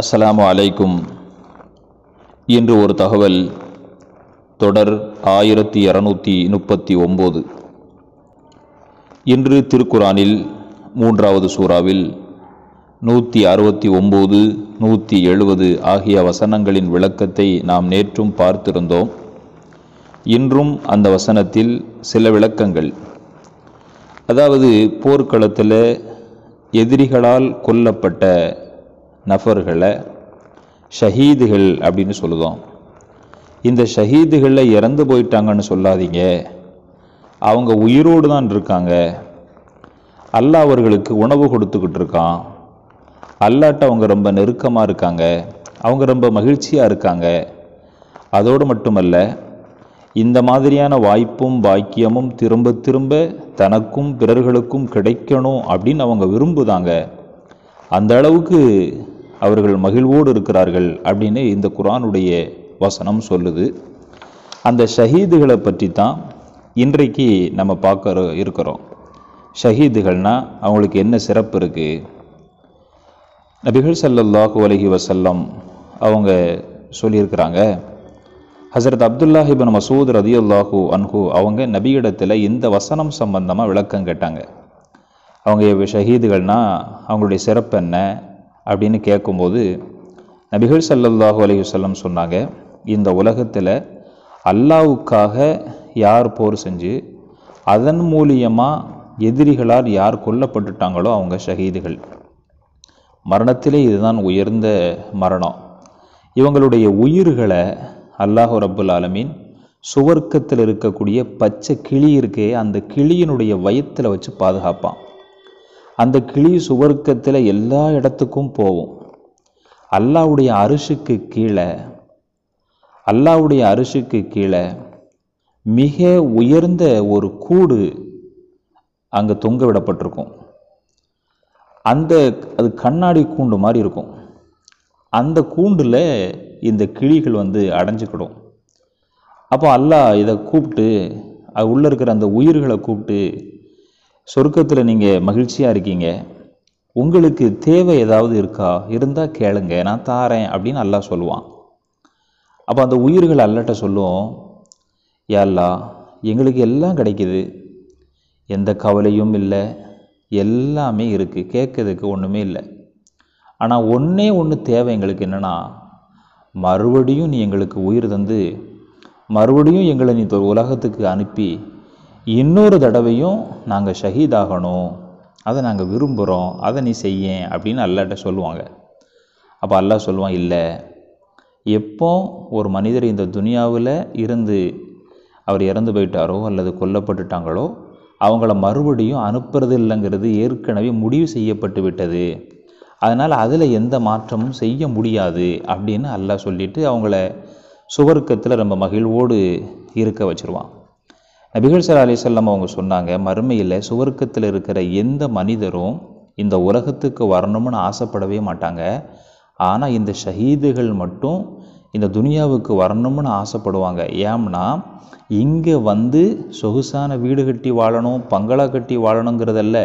அஸ்லாம் அலைக்கும் இன்று ஒரு தகவல் தொடர் ஆயிரத்தி இரநூத்தி முப்பத்தி ஒம்பது இன்று திருக்குரானில் மூன்றாவது சூறாவில் நூற்றி அறுபத்தி ஒம்பது நூற்றி எழுபது ஆகிய வசனங்களின் விளக்கத்தை நாம் நேற்றும் பார்த்திருந்தோம் இன்றும் அந்த வசனத்தில் சில விளக்கங்கள் அதாவது போர்க்களத்தில் எதிரிகளால் கொல்லப்பட்ட நபர்களை ஷஹீதுகள் அப்படின்னு சொல்லுதோம் இந்த ஷஹீதுகளில் இறந்து போயிட்டாங்கன்னு சொல்லாதீங்க அவங்க உயிரோடு தான் இருக்காங்க அல்லா அவர்களுக்கு உணவு கொடுத்துக்கிட்டு இருக்கான் அல்லாட்ட அவங்க ரொம்ப நெருக்கமாக இருக்காங்க அவங்க ரொம்ப மகிழ்ச்சியாக இருக்காங்க அதோடு மட்டுமல்ல இந்த மாதிரியான வாய்ப்பும் பாக்கியமும் திரும்ப திரும்ப தனக்கும் பிறர்களுக்கும் கிடைக்கணும் அப்படின்னு அவங்க விரும்புதாங்க அந்த அளவுக்கு அவர்கள் மகிழ்வோடு இருக்கிறார்கள் அப்படின்னு இந்த குரானுடைய வசனம் சொல்லுது அந்த ஷஹீதுகளை பற்றி தான் இன்றைக்கு நம்ம பார்க்க இருக்கிறோம் ஷஹீதுகள்னால் அவங்களுக்கு என்ன சிறப்பு இருக்குது நபிகள் சல்லல்லாஹு அலஹி வசல்லம் அவங்க சொல்லியிருக்கிறாங்க ஹசரத் அப்துல்லா மசூத் ரதி அல்லாஹு அன்ஹு அவங்க நபியிடத்தில் இந்த வசனம் சம்பந்தமாக விளக்கம் கேட்டாங்க அவங்க ஷஹீதுகள்னால் அவங்களுடைய சிறப்பு என்ன அப்படின்னு கேட்கும்போது நபிகள் சல்லல்லாஹு அலையுசல்லம் சொன்னாங்க இந்த உலகத்தில் அல்லாவுக்காக யார் போர் செஞ்சு அதன் மூலியமாக எதிரிகளால் யார் கொல்லப்பட்டுட்டாங்களோ அவங்க ஷஹீதுகள் மரணத்திலே இதுதான் உயர்ந்த மரணம் இவங்களுடைய உயிர்களை அல்லாஹு ரப்புல் ஆலமீன் சுவர்க்கத்தில் இருக்கக்கூடிய பச்சை கிளி இருக்கே அந்த கிளியினுடைய வயத்தில் வச்சு பாதுகாப்பான் அந்த கிளி சுவர்க்கத்தில் எல்லா இடத்துக்கும் போகும் அல்லாவுடைய அரிசுக்கு கீழே அல்லாவுடைய அரிசுக்கு கீழே மிக உயர்ந்த ஒரு கூடு அங்கே தொங்க விடப்பட்டிருக்கும் அந்த அது கண்ணாடி கூண்டு மாதிரி இருக்கும் அந்த கூண்டில் இந்த கிளிகள் வந்து அடைஞ்சிக்கிடும் அப்போ அல்லாஹ் இதை கூப்பிட்டு அது உள்ளே இருக்கிற அந்த உயிர்களை கூப்பிட்டு சொர்க்கத்தில் நீங்கள் மகிழ்ச்சியாக இருக்கீங்க உங்களுக்கு தேவை ஏதாவது இருக்கா இருந்தால் கேளுங்க நான் தாரேன் அப்படின்னு அல்லா சொல்லுவான் அப்போ அந்த உயிர்கள் அல்லட்ட சொல்லுவோம் யாழ்லா எங்களுக்கு எல்லாம் கிடைக்கிது எந்த கவலையும் இல்லை எல்லாமே இருக்குது கேட்கறதுக்கு ஒன்றுமே இல்லை ஆனால் ஒன்றே ஒன்று தேவை எங்களுக்கு என்னென்னா மறுபடியும் நீ எங்களுக்கு உயிர் தந்து மறுபடியும் எங்களை நீ உலகத்துக்கு அனுப்பி இன்னொரு தடவையும் நாங்கள் ஷஹீதாகணும் அதை நாங்கள் விரும்புகிறோம் அதை நீ செய்ய அப்படின்னு அல்லாட்ட சொல்லுவாங்க அப்போ அல்லாஹ் சொல்லுவான் இல்லை எப்போ ஒரு மனிதர் இந்த துனியாவில் இருந்து அவர் இறந்து போயிட்டாரோ அல்லது கொல்லப்பட்டுட்டாங்களோ அவங்கள மறுபடியும் அனுப்புறது இல்லைங்கிறது ஏற்கனவே முடிவு செய்யப்பட்டு விட்டது அதனால் அதில் எந்த மாற்றமும் செய்ய முடியாது அப்படின்னு அல்லாஹ் சொல்லிவிட்டு அவங்கள சுவர்க்கத்தில் ரொம்ப மகிழ்வோடு இருக்க வச்சுருவான் நபிகள் சலா அலிசல்லாம் அவங்க சொன்னாங்க மறுமையில் சுவர்க்கத்தில் இருக்கிற எந்த மனிதரும் இந்த உலகத்துக்கு வரணும்னு ஆசைப்படவே மாட்டாங்க ஆனால் இந்த ஷஹீதுகள் மட்டும் இந்த துனியாவுக்கு வரணும்னு ஆசைப்படுவாங்க ஏம்னா இங்கே வந்து சொகுசான வீடு கட்டி வாழணும் பங்களா கட்டி வாழணுங்கிறதல்ல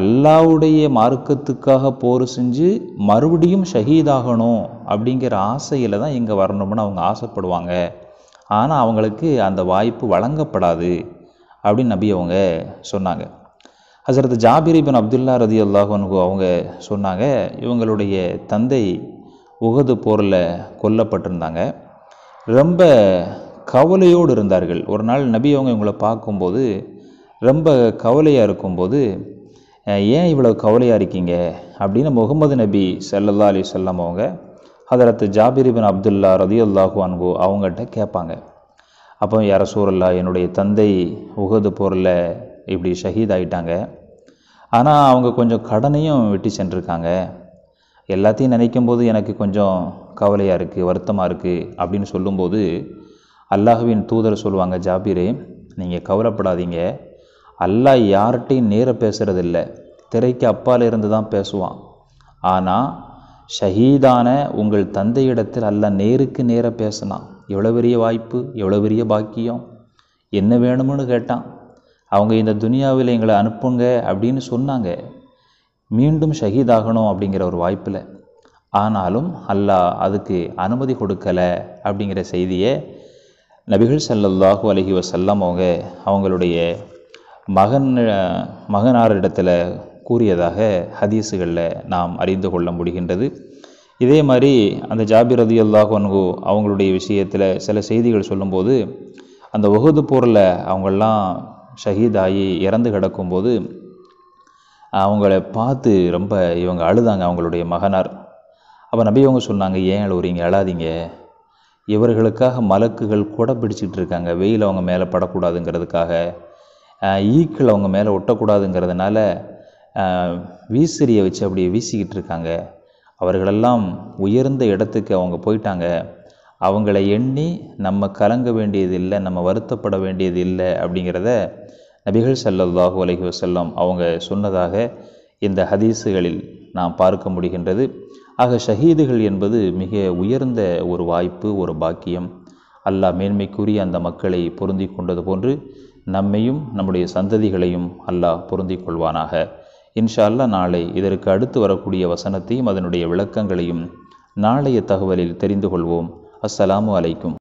அல்லாவுடைய மார்க்கத்துக்காக போர் செஞ்சு மறுபடியும் ஷஹீதாகணும் அப்படிங்கிற ஆசையில் தான் இங்கே வரணும்னு அவங்க ஆசைப்படுவாங்க ஆனால் அவங்களுக்கு அந்த வாய்ப்பு வழங்கப்படாது அப்படின்னு நபி அவங்க சொன்னாங்க ஹசரத் ஜாபிர் பின் அப்துல்லா ரதி அல்லாஹனுக்கு அவங்க சொன்னாங்க இவங்களுடைய தந்தை உகது போரில் கொல்லப்பட்டிருந்தாங்க ரொம்ப கவலையோடு இருந்தார்கள் ஒரு நாள் நபி அவங்க இவங்களை பார்க்கும்போது ரொம்ப கவலையாக இருக்கும்போது ஏன் இவ்வளோ கவலையாக இருக்கீங்க அப்படின்னு முகமது நபி செல்லல்லா அலி சொல்லம் அவங்க ஹதரத் ஜாபிரிபின் அப்துல்லா ரதி அல்லாஹு அன்பு அவங்ககிட்ட கேட்பாங்க அப்போ யார சூரல்லா என்னுடைய தந்தை உகது போரில் இப்படி ஷஹீத் ஆகிட்டாங்க ஆனால் அவங்க கொஞ்சம் கடனையும் வெட்டி சென்றிருக்காங்க எல்லாத்தையும் நினைக்கும் போது எனக்கு கொஞ்சம் கவலையாக இருக்குது வருத்தமாக இருக்குது அப்படின்னு சொல்லும்போது அல்லாஹுவின் தூதர் சொல்லுவாங்க ஜாபீரே நீங்கள் கவலைப்படாதீங்க அல்லாஹ் யார்கிட்டையும் நேர பேசுகிறதில்ல திரைக்கு அப்பால் இருந்து தான் பேசுவான் ஆனால் ஷஹீதான உங்கள் தந்தையிடத்தில் அல்ல நேருக்கு நேராக பேசினான் எவ்வளோ பெரிய வாய்ப்பு எவ்வளோ பெரிய பாக்கியம் என்ன வேணும்னு கேட்டான் அவங்க இந்த துனியாவில் எங்களை அனுப்புங்க அப்படின்னு சொன்னாங்க மீண்டும் ஷஹீதாகணும் அப்படிங்கிற ஒரு வாய்ப்பில் ஆனாலும் அல்லாஹ் அதுக்கு அனுமதி கொடுக்கலை அப்படிங்கிற செய்தியை நபிகள் சல்லல்லாஹு அலஹி வசல்லாம் அவங்க அவங்களுடைய மகன் மகனாரிடத்தில் கூறியதாக ஹதீஸுகளில் நாம் அறிந்து கொள்ள முடிகின்றது இதே மாதிரி அந்த ஜாபிர் ரதி அல்லாஹன்கு அவங்களுடைய விஷயத்தில் சில செய்திகள் சொல்லும்போது அந்த உகது போரில் அவங்கெல்லாம் ஷஹீதாகி இறந்து கிடக்கும்போது அவங்கள பார்த்து ரொம்ப இவங்க அழுதாங்க அவங்களுடைய மகனார் அப்போ நபி அவங்க சொன்னாங்க ஏன் அழுவுறீங்க அழாதீங்க இவர்களுக்காக மலக்குகள் கூட பிடிச்சிட்டு இருக்காங்க வெயில் அவங்க மேலே படக்கூடாதுங்கிறதுக்காக ஈக்கள் அவங்க மேலே ஒட்டக்கூடாதுங்கிறதுனால வீசிறியை வச்சு அப்படியே வீசிக்கிட்டு இருக்காங்க அவர்களெல்லாம் உயர்ந்த இடத்துக்கு அவங்க போயிட்டாங்க அவங்கள எண்ணி நம்ம கலங்க வேண்டியது இல்லை நம்ம வருத்தப்பட வேண்டியது இல்லை அப்படிங்கிறத நபிகள் செல்லதாக அலஹி செல்லம் அவங்க சொன்னதாக இந்த ஹதீஸுகளில் நாம் பார்க்க முடிகின்றது ஆக ஷஹீதுகள் என்பது மிக உயர்ந்த ஒரு வாய்ப்பு ஒரு பாக்கியம் அல்லாஹ் மேன்மைக்குரிய அந்த மக்களை பொருந்தி கொண்டது போன்று நம்மையும் நம்முடைய சந்ததிகளையும் அல்லாஹ் பொருந்திக் கொள்வானாக இன்ஷால்லா நாளை இதற்கு அடுத்து வரக்கூடிய வசனத்தையும் அதனுடைய விளக்கங்களையும் நாளைய தகவலில் தெரிந்து கொள்வோம் அஸ்ஸலாமு அலைக்கும்